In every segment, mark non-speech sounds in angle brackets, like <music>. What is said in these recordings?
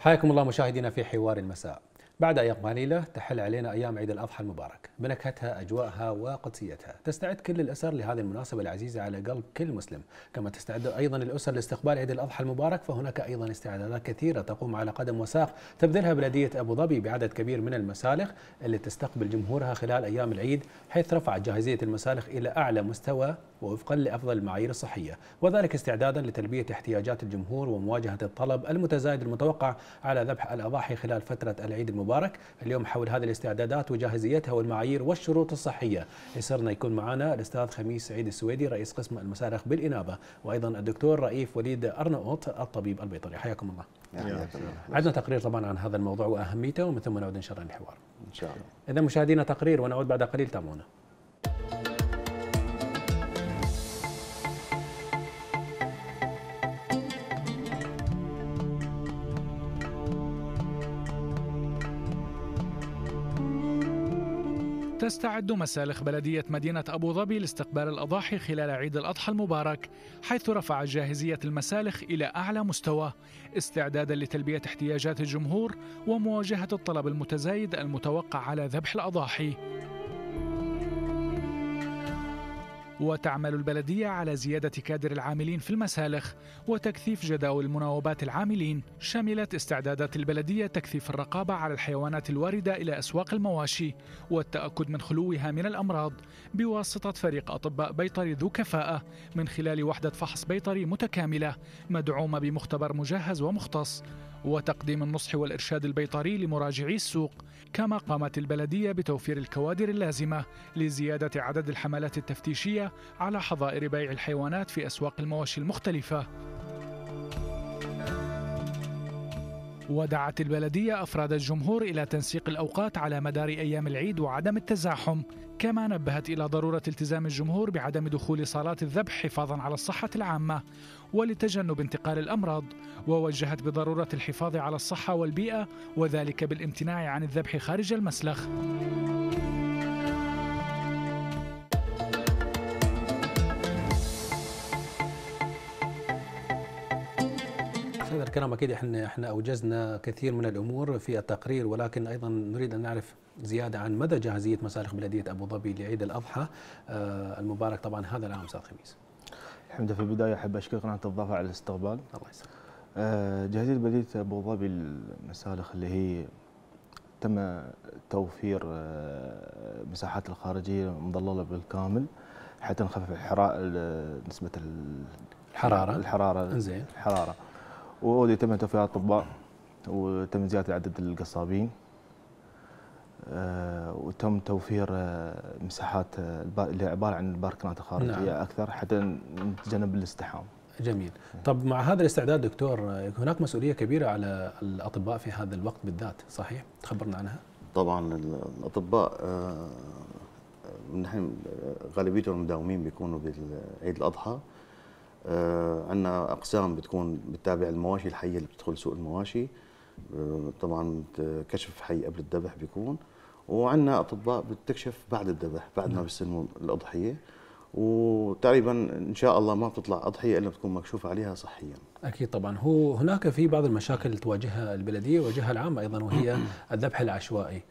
حياكم الله مشاهدينا في حوار المساء بعد أيام قليلة تحل علينا أيام عيد الأضحى المبارك بنكهتها أجواءها وقدسيتها تستعد كل الأسر لهذه المناسبة العزيزة على قلب كل مسلم كما تستعد أيضا الأسر لاستقبال عيد الأضحى المبارك فهناك أيضا استعدادات كثيرة تقوم على قدم وساق تبذلها بلدية أبو ظبي بعدد كبير من المسالخ اللي تستقبل جمهورها خلال أيام العيد حيث رفعت جاهزية المسالخ إلى أعلى مستوى ووفقا لأفضل المعايير الصحية وذلك استعدادا لتلبية احتياجات الجمهور ومواجهة الطلب المتزايد المتوقع على ذبح الأضاحي خلال فترة العيد المبارك مبارك اليوم حول هذه الاستعدادات وجاهزيتها والمعايير والشروط الصحيه يسرنا يكون معنا الاستاذ خميس سعيد السويدي رئيس قسم المسارخ بالانابه وايضا الدكتور رئيف وليد ارنوط الطبيب البيطري حياكم الله عندنا تقرير طبعا عن هذا الموضوع واهميته ومن ثم نعود ان شاء الله الحوار ان شاء الله اذا مشاهدينا تقرير ونعود بعد قليل تابعونا تستعد مسالخ بلدية مدينة أبو ظبي لاستقبال الأضاحي خلال عيد الأضحى المبارك حيث رفعت جاهزية المسالخ إلى أعلى مستوى استعدادا لتلبية احتياجات الجمهور ومواجهة الطلب المتزايد المتوقع على ذبح الأضاحي وتعمل البلدية على زيادة كادر العاملين في المسالخ وتكثيف جداول مناوبات العاملين شملت استعدادات البلدية تكثيف الرقابة على الحيوانات الواردة إلى أسواق المواشي والتأكد من خلوها من الأمراض بواسطة فريق أطباء بيطري ذو كفاءة من خلال وحدة فحص بيطري متكاملة مدعومة بمختبر مجهز ومختص وتقديم النصح والإرشاد البيطري لمراجعي السوق كما قامت البلدية بتوفير الكوادر اللازمة لزيادة عدد الحملات التفتيشية على حظائر بيع الحيوانات في أسواق المواشي المختلفة ودعت البلدية أفراد الجمهور إلى تنسيق الأوقات على مدار أيام العيد وعدم التزاحم كما نبهت إلى ضرورة التزام الجمهور بعدم دخول صالات الذبح حفاظا على الصحة العامة ولتجنب انتقال الأمراض ووجهت بضرورة الحفاظ على الصحة والبيئة وذلك بالامتناع عن الذبح خارج المسلخ تحرير الكرام اكيد احنا احنا اوجزنا كثير من الامور في التقرير ولكن ايضا نريد ان نعرف زياده عن مدى جاهزيه مسالخ بلديه ابو ظبي لعيد الاضحى آه، المبارك طبعا هذا العام استاذ خميس. لله في البدايه احب اشكر قناه الضفه على الاستقبال. الله يسلمك. آه، جاهزيه بلديه ابو ظبي المسالخ اللي هي تم توفير آه، مساحات الخارجيه مضلله بالكامل حتى نخفف الحراء نسبه الحراره الحراره زين الحراره واللي تم توفير الاطباء وتم زياده عدد القصابين آه، وتم توفير آه، مساحات آه، اللي عباره عن الباركنات الخارجيه نعم. اكثر حتى نتجنب الازدحام. جميل. إيه. طب مع هذا الاستعداد دكتور هناك مسؤوليه كبيره على الاطباء في هذا الوقت بالذات صحيح؟ تخبرنا عنها. طبعا الاطباء نحن غالبيتهم المداومين بيكونوا بعيد الاضحى آه، عندنا اقسام بتكون بتتابع المواشي الحيه اللي بتدخل سوق المواشي آه، طبعا كشف حي قبل الذبح بيكون وعندنا اطباء بتكشف بعد الذبح بعد ما بيستلموا الاضحيه وتقريبا ان شاء الله ما بتطلع اضحيه الا بتكون مكشوف عليها صحيا. اكيد طبعا هو هناك في بعض المشاكل تواجهها البلديه ويواجهها العامه ايضا وهي <clears throat> الذبح العشوائي.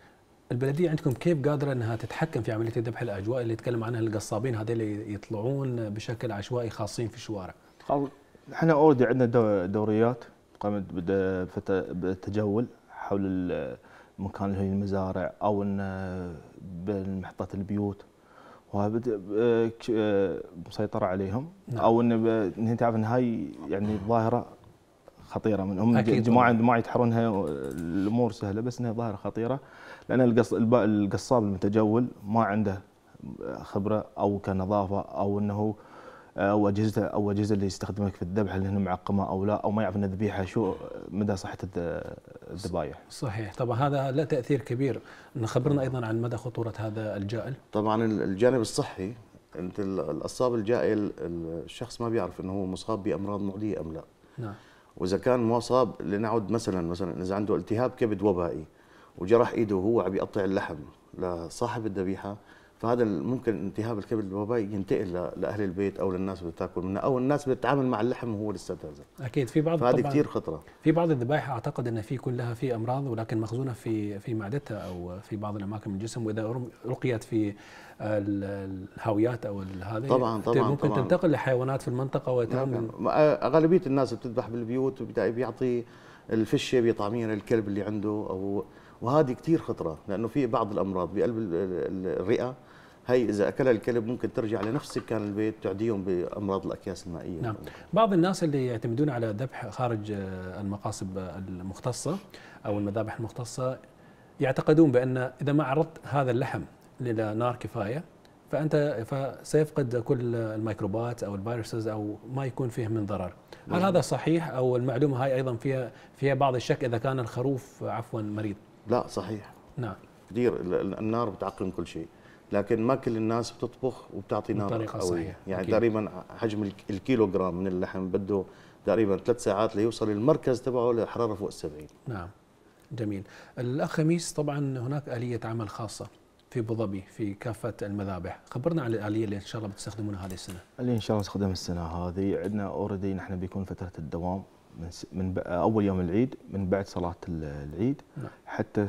البلديه عندكم كيف قادره انها تتحكم في عمليه ذبح الاجواء اللي يتكلم عنها القصابين هذول يطلعون بشكل عشوائي خاصين في الشوارع؟ احنا اوريدي عندنا دوريات قامت بالتجول حول المكان اللي هي المزارع او ان محطات البيوت وهذا مسيطره عليهم نعم. او ان تعرف ان هاي يعني ظاهره خطيره من هم جماعه ما يتحرونها الامور سهله بس انها ظاهره خطيره لان القصاب المتجول ما عنده خبره او كنظافه او انه آه، او اجهزته او اجهزه اللي يستخدمها في الذبح اللي هنا معقمه او لا او ما يعرف ان الذبيحه شو مدى صحه الذبايح. صحيح طبعا هذا له تاثير كبير خبرنا ايضا عن مدى خطوره هذا الجائل. طبعا الجانب الصحي انت القصاب الجائل الشخص ما بيعرف انه هو مصاب بامراض معديه ام لا. نعم. واذا كان مصاب لنعد مثلا مثلا اذا عنده التهاب كبد وبائي وجرح ايده وهو عم يقطع اللحم لصاحب الذبيحه فهذا ممكن التهاب الكبد الوبائي ينتقل لاهل البيت او للناس اللي بتاكل منها او الناس بتتعامل مع اللحم وهو لسه تازه اكيد في بعض فهذه كثير خطره في بعض الذبائح اعتقد ان في كلها في امراض ولكن مخزونه في في معدتها او في بعض الاماكن من الجسم واذا رقيت في آه، الهاويات او هذه طبعا طبعا ممكن طبعا تنتقل لحيوانات في المنطقه وتعمل نعم، نعم. آه، غالبيه الناس بتذبح بالبيوت بيعطي الفشه بيطعميها للكلب اللي عنده او وهذه كثير خطره لانه في بعض الامراض بقلب الرئه هي اذا اكلها الكلب ممكن ترجع لنفس سكان البيت تعديهم بامراض الاكياس المائيه نعم بعض الناس اللي يعتمدون على ذبح خارج المقاصب المختصه او المذابح المختصه يعتقدون بان اذا ما عرضت هذا اللحم لنار كفايه فانت فسيفقد كل الميكروبات او الفيروسز او ما يكون فيه من ضرر هل نعم. هذا صحيح او المعلومه هاي ايضا فيها فيها بعض الشك اذا كان الخروف عفوا مريض لا صحيح نعم كثير النار بتعقم كل شيء لكن ما كل الناس بتطبخ وبتعطي نار بطريقه صحيحه يعني أكيد. تقريبا حجم الكيلو جرام من اللحم بده تقريبا ثلاث ساعات ليوصل المركز تبعه لحراره فوق السبعين نعم جميل الاخ خميس طبعا هناك اليه عمل خاصه في ابو ظبي في كافه المذابح خبرنا عن الاليه اللي ان شاء الله بتستخدمونها هذه السنه اللي ان شاء الله نستخدم السنه هذه عندنا اوريدي نحن بيكون فتره الدوام من, س... من ب... اول يوم العيد من بعد صلاه العيد نعم. حتى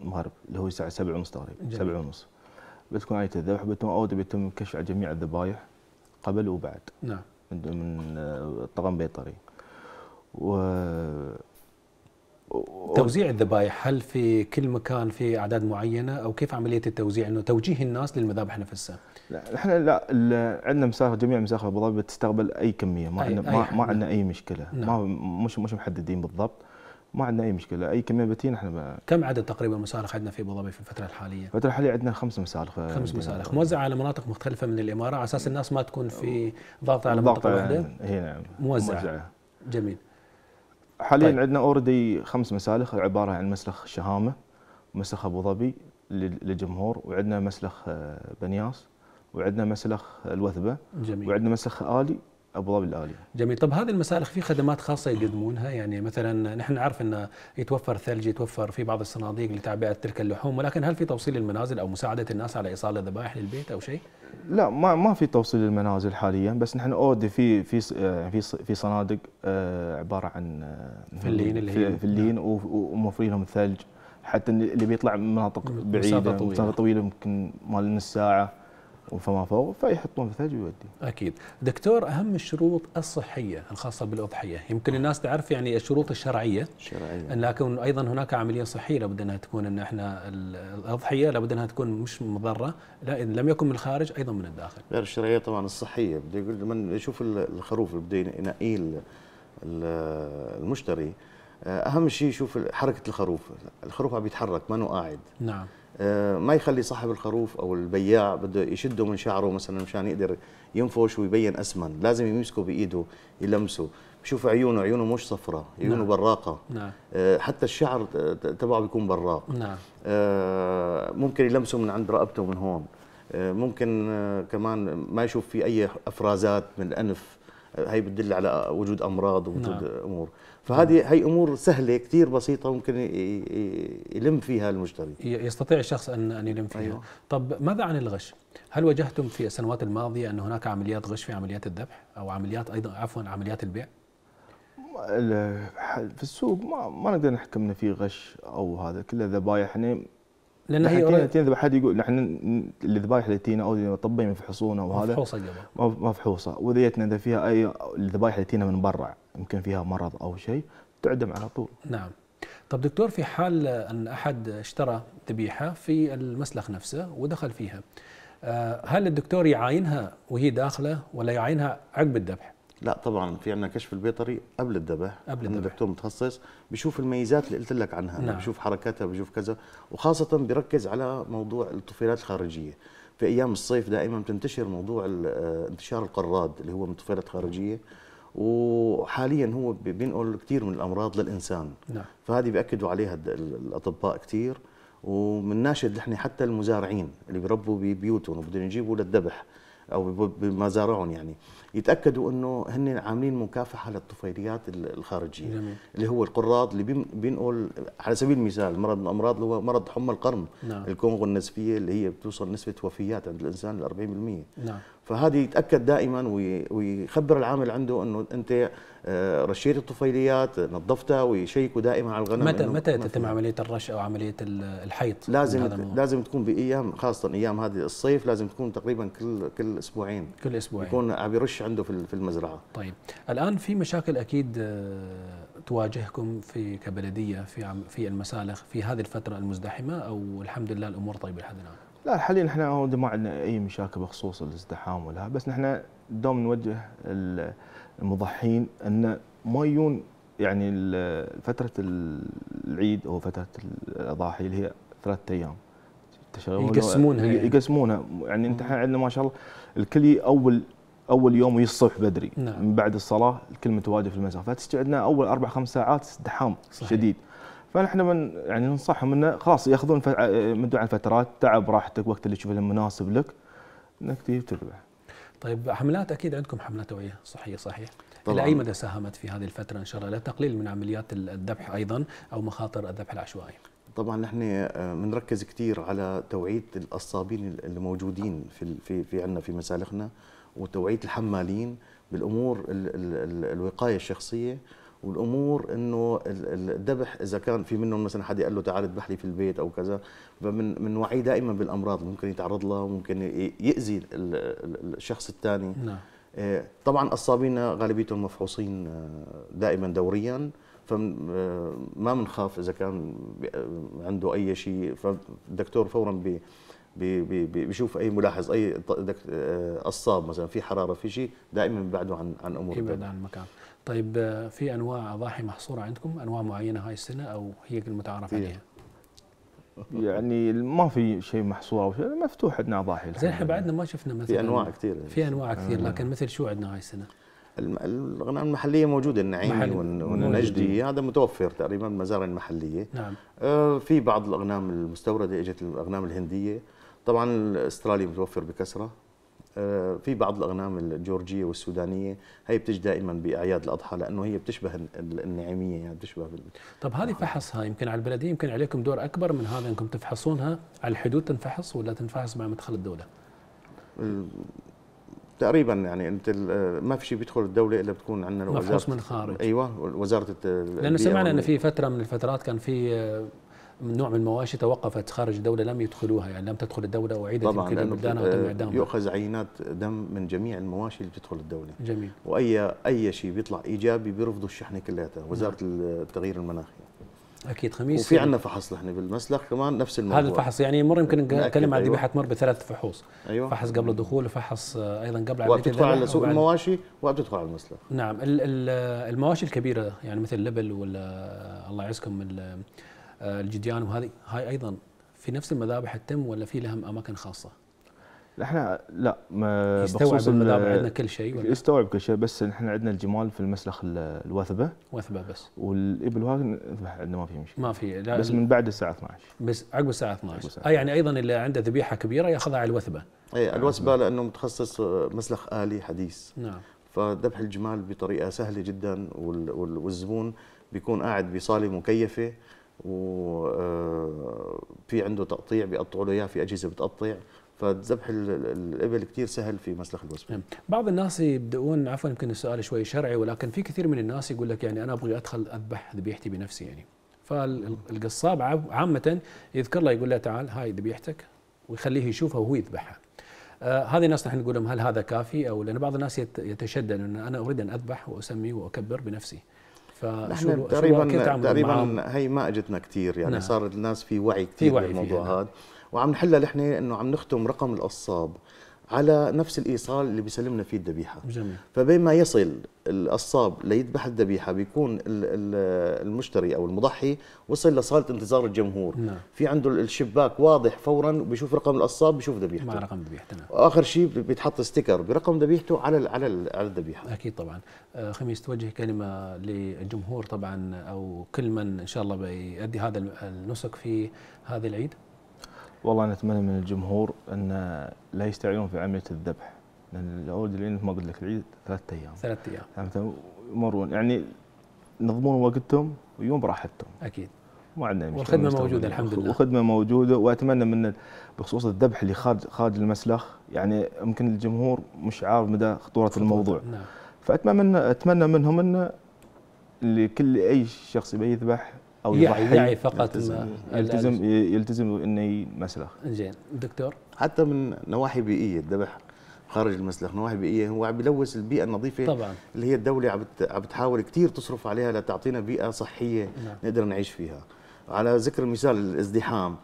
المغرب اللي هو الساعه 7:30 7:30 بتكون آية الذبح بيتم أو بيتم كشف على جميع الذبايح قبل وبعد نعم من الطغم آه، بيطري و توزيع الذبائح هل في كل مكان في اعداد معينه او كيف عمليه التوزيع انه توجيه الناس للمذابح نفسها؟ لا احنا لا عندنا مساخ جميع مساخ ابو ظبي بتستقبل اي كميه ما عندنا ما, ما عندنا اي مشكله نعم. ما مش مش محددين بالضبط ما عندنا اي مشكله اي كميه بتين احنا بقى كم عدد تقريبا مسالخ عندنا في ابو ظبي في الفتره الحاليه؟ الفتره الحاليه عندنا خمس مسالخ خمس مسالخ موزعه على مناطق مختلفه من الاماره على اساس الناس ما تكون في ضغط على منطقه واحده هي إيه، نعم موزعه, موزعة. جميل حاليا طيب. عندنا اوريدي خمس مسالخ عباره عن مسلخ الشهامه ومسلخ ابو ظبي للجمهور وعندنا مسلخ آه، بنياس وعندنا مسلخ الوثبه جميل وعندنا مسلخ الي ابو ظبي الاليه. جميل، طب هذه المسالخ في خدمات خاصه يقدمونها يعني مثلا نحن نعرف انه يتوفر ثلج يتوفر في بعض الصناديق لتعبئه تلك اللحوم ولكن هل في توصيل المنازل او مساعده الناس على ايصال الذبائح للبيت او شيء؟ لا ما ما في توصيل المنازل حاليا بس نحن اودي في في في في صنادق آه، عباره عن آه، في اللين اللي هي في اللين نعم. وموفرين لهم ثلج حتى اللي بيطلع من مناطق بعيده مسافه طويله, مسافة طويلة يمكن مال نص ساعه فما فوق فيحطون في الثلج ويودي اكيد دكتور اهم الشروط الصحيه الخاصه بالاضحيه يمكن الناس تعرف يعني الشروط الشرعيه الشرعيه لكن ايضا هناك عمليه صحيه لابد انها تكون ان احنا الاضحيه لابد انها تكون مش مضره لا إن لم يكن من الخارج ايضا من الداخل غير الشرعيه طبعا الصحيه بده يقول من يشوف الخروف بده ينقيه المشتري اهم شيء يشوف حركه الخروف الخروف عم بيتحرك ما قاعد نعم ما يخلي صاحب الخروف او البياع بده يشده من شعره مثلا مشان يقدر ينفش ويبين اسمن لازم يمسكه بايده يلمسه بشوف عيونه عيونه مش صفراء عيونه نعم. براقه نعم. آه، حتى الشعر تبعه بيكون براق نعم. آه، ممكن يلمسه من عند رقبته من هون آه، ممكن كمان ما يشوف في اي افرازات من الانف هي بتدل على وجود امراض ووجود نعم. امور فهذه هي امور سهله كثير بسيطه ممكن يلم فيها المشتري يستطيع الشخص ان ان يلم فيها أيوة. طب ماذا عن الغش هل واجهتم في السنوات الماضيه ان هناك عمليات غش في عمليات الذبح او عمليات ايضا عفوا عمليات البيع في السوق ما ما نقدر نحكم ان في غش او هذا كله ذبايح يعني لان هي تينا تذبح حد يقول نحن الذبايح اللي تينا او طبي من وهذا مفحوصه قبل مفحوصه جتنا اذا فيها اي الذبايح اللي تينا من برا يمكن فيها مرض او شيء تعدم على طول نعم طب دكتور في حال ان احد اشترى ذبيحه في المسلخ نفسه ودخل فيها آه، هل الدكتور يعاينها وهي داخله ولا يعاينها عقب الذبح؟ لا طبعا في عندنا كشف البيطري قبل الذبح قبل الذبح دكتور متخصص بشوف الميزات اللي قلت لك عنها نعم. بشوف حركاتها بشوف كذا وخاصه بركز على موضوع الطفيلات الخارجيه في ايام الصيف دائما بتنتشر موضوع آه، انتشار القراد اللي هو من طفيلات خارجيه وحاليا هو بينقل كثير من الامراض للانسان نعم. فهذه بياكدوا عليها الاطباء كثير ناشد نحن حتى المزارعين اللي بيربوا ببيوتهم وبدهم يجيبوا للذبح او بمزارعهم يعني يتاكدوا انه هن عاملين مكافحه للطفيليات الخارجيه جميل. اللي هو القراض اللي بينقل على سبيل المثال مرض من الامراض اللي هو مرض حمى القرن نعم. الكونغو النسبيه اللي هي بتوصل نسبه وفيات عند الانسان ل 40% نعم فهذه يتاكد دائما ويخبر العامل عنده انه انت آه، رشيت الطفيليات نظفتها ويشيكوا دائما على الغنم متى متى تتم عمليه الرش او عمليه الحيط لازم لازم تكون بايام خاصه ايام هذه الصيف لازم تكون تقريبا كل كل اسبوعين كل اسبوعين يكون عم يرش عنده في المزرعه طيب الان في مشاكل اكيد آه، تواجهكم في كبلديه في في المسالخ في هذه الفتره المزدحمه او الحمد لله الامور طيبه لحد الان لا حاليا احنا ما عندنا اي مشاكل بخصوص الازدحام ولا بس نحن دوم نوجه المضحين ان ما يجون يعني فترة العيد او فترة الاضاحي اللي هي ثلاثة ايام يقسمونها يعني. إيه، يقسمونها يعني انت احنا عندنا ما شاء الله الكل اول اول يوم ويجي الصبح بدري نعم. من بعد الصلاه الكل متواجد في المساء فتجي عندنا اول اربع خمس ساعات ازدحام شديد فنحن من يعني ننصحهم انه خلاص ياخذون مدة عن فترات تعب راحتك وقت اللي تشوف المناسب لك انك تذبح. طيب حملات اكيد عندكم حملات توعيه صحيه صحيح؟ طبعاً. الى اي مدى ساهمت في هذه الفتره ان شاء الله لتقليل من عمليات الذبح ايضا او مخاطر الذبح العشوائي؟ طبعا نحن بنركز آه، كثير على توعيه القصابين اللي موجودين في في في عندنا في مسالخنا وتوعيه الحمالين بالامور الـ الـ الـ الوقايه الشخصيه والامور انه الذبح اذا كان في منهم مثلا حدا قال له تعال اذبح لي في البيت او كذا فمن من وعي دائما بالامراض ممكن يتعرض لها وممكن ياذي الشخص الثاني نعم آه، طبعا قصابين غالبيتهم مفحوصين آه، دائما دوريا فما آه، بنخاف اذا كان عنده اي شيء فالدكتور فورا بي بي بي بيشوف اي ملاحظ اي قصاب مثلا في حراره في شيء دائما ببعده عن عن امور يبعد عن المكان طيب في انواع اضاحي محصوره عندكم انواع معينه هاي السنه او هي المتعارف عليها؟ يعني ما في شيء محصور او شيء مفتوح عندنا اضاحي زين احنا بعدنا ما شفنا مثلا في انواع كثير في انواع آه. كثير لكن مثل شو عندنا هاي السنه؟ الاغنام المحليه موجوده النعيم والنجدي هذا متوفر تقريبا مزارع المحليه نعم آه في بعض الاغنام المستورده اجت الاغنام الهنديه طبعا الاسترالي متوفر بكثره آه، في بعض الاغنام الجورجيه والسودانيه هي بتجي دائما باعياد الاضحى لانه هي بتشبه النعيميه يعني بتشبه بال... طب هذه فحصها يمكن على البلديه يمكن عليكم دور اكبر من هذا انكم تفحصونها على الحدود تنفحص ولا تنفحص مع مدخل الدوله؟ آه، تقريبا يعني انت آه، ما في شيء بيدخل الدوله الا بتكون عندنا وزاره مفحوص من الخارج ايوه وزاره لانه سمعنا انه في فتره من الفترات كان في نوع من المواشي توقفت خارج الدوله لم يدخلوها يعني لم تدخل الدوله واعيدت طبعا البلدان وتم إعدامها يؤخذ عينات دم من جميع المواشي اللي بتدخل الدوله جميل واي اي شيء بيطلع ايجابي بيرفضوا الشحنه كلياتها وزاره نعم. التغيير المناخي اكيد خميس وفي عندنا يعني. فحص نحن بالمسلخ كمان نفس الموضوع هذا الفحص يعني مر يمكن نتكلم عن أيوة. ذبيحه أيوة. مر بثلاث فحوص أيوة. فحص قبل الدخول وفحص ايضا قبل عمليه وبتدخل على سوق المواشي وبتدخل على المسلخ نعم المواشي الكبيره يعني مثل لبل ولا الله يعزكم آه، الجديان وهذه هاي ايضا في نفس المذابح تتم ولا في لهم اماكن خاصه؟ احنا لا ما يستوعب المذابح عندنا كل شيء ولا؟ يستوعب كل شيء بس احنا عندنا الجمال في المسلخ الوثبه وثبه بس والابل وهذا نذبح عندنا ما في مشكله ما في بس من بعد الساعه 12 بس عقب الساعه 12 اه يعني ايضا اللي عنده ذبيحه كبيره ياخذها على الوثبه اي الوثبه لانه متخصص آه، مسلخ الي حديث نعم فذبح الجمال بطريقه سهله جدا والزبون بيكون قاعد بصاله مكيفه وفي آه، عنده تقطيع بيقطعوا له اياه في اجهزه بتقطع فذبح الابل كثير سهل في مسلخ الوسبه نعم. بعض الناس يبدأون عفوا يمكن السؤال شوي شرعي ولكن في كثير من الناس يقول لك يعني انا ابغي ادخل اذبح ذبيحتي بنفسي يعني فالقصاب عامه يذكر له يقول له تعال هاي ذبيحتك ويخليه يشوفها وهو يذبحها آه هذه الناس نحن نقول لهم هل هذا كافي او لان بعض الناس يتشدد ان انا اريد ان اذبح واسمي واكبر بنفسي فشو تقريبا تقريبا هي ما اجتنا كثير يعني نعم. صار الناس في وعي كثير بالموضوع نعم. هذا وعم نحلها نحن انه عم نختم رقم القصاب على نفس الايصال اللي بيسلمنا فيه الذبيحه جميل فبينما يصل القصاب ليذبح الذبيحه بيكون المشتري او المضحي وصل لصاله انتظار الجمهور نعم. في عنده الشباك واضح فورا بيشوف رقم القصاب بيشوف ذبيحته مع رقم ذبيحته نعم واخر شيء بيتحط ستيكر برقم ذبيحته على على على الذبيحه اكيد طبعا آه، خميس توجه كلمه للجمهور طبعا او كل من ان شاء الله بيؤدي هذا النسك في هذا العيد والله نتمنى من الجمهور ان لا يستعينون في عمليه الذبح لان العود لان ما قلت لك العيد ثلاثة ايام ثلاثة ايام فهمت يمرون يعني ينظمون وقتهم ويوم براحتهم اكيد ما عندنا والخدمه موجوده الحمد لله والخدمه موجوده واتمنى من بخصوص الذبح اللي خارج خارج المسلخ يعني يمكن الجمهور مش عارف مدى خطوره الموضوع نعم. فاتمنى من اتمنى منهم ان اللي كل اي شخص يبي يذبح او يضحي يعني فقط يلتزم يلتزم, يلتزم انه مسلخ زين دكتور حتى من نواحي بيئيه الذبح خارج المسلخ نواحي بيئيه هو عم بيلوث البيئه النظيفه طبعا اللي هي الدوله عم عم بتحاول كثير تصرف عليها لتعطينا بيئه صحيه نعم. نقدر نعيش فيها على ذكر مثال الازدحام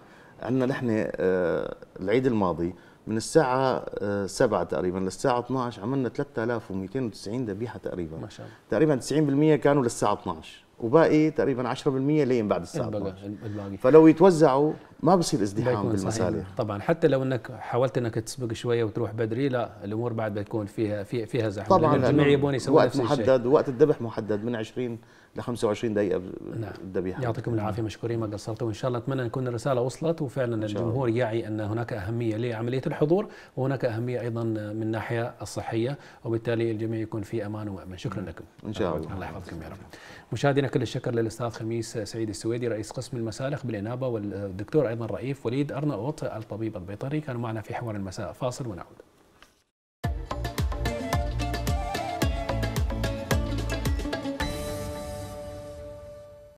عندنا نحن آه، العيد الماضي من الساعة 7 آه، تقريبا للساعة 12 عملنا 3290 ذبيحة تقريبا ما شاء الله تقريبا 90% كانوا للساعة 12 وباقي تقريبا 10% لين بعد الساعه الباقي فلو يتوزعوا ما بصير ازدحام بالمسالح طبعا حتى لو انك حاولت انك تسبق شويه وتروح بدري لا الامور بعد بتكون فيها فيها, فيها زحمه طبعا الجميع يبون يسوون نفس الشيء وقت محدد وقت الذبح محدد من 20 ل 25 دقيقه نعم الذبيحه يعطيكم العافيه مشكورين ما قصرتوا وان شاء الله اتمنى ان تكون الرساله وصلت وفعلا الجمهور يعي ان هناك اهميه لعمليه الحضور وهناك اهميه ايضا من الناحيه الصحيه وبالتالي الجميع يكون في امان وامن شكرا لكم ان شاء الله الله يحفظكم يا رب مشاهدينا كل الشكر للاستاذ خميس سعيد السويدي رئيس قسم المسالخ بالانابه والدكتور ايضا رئيف وليد ارناؤوط الطبيب البيطري كانوا معنا في حوار المساء فاصل ونعود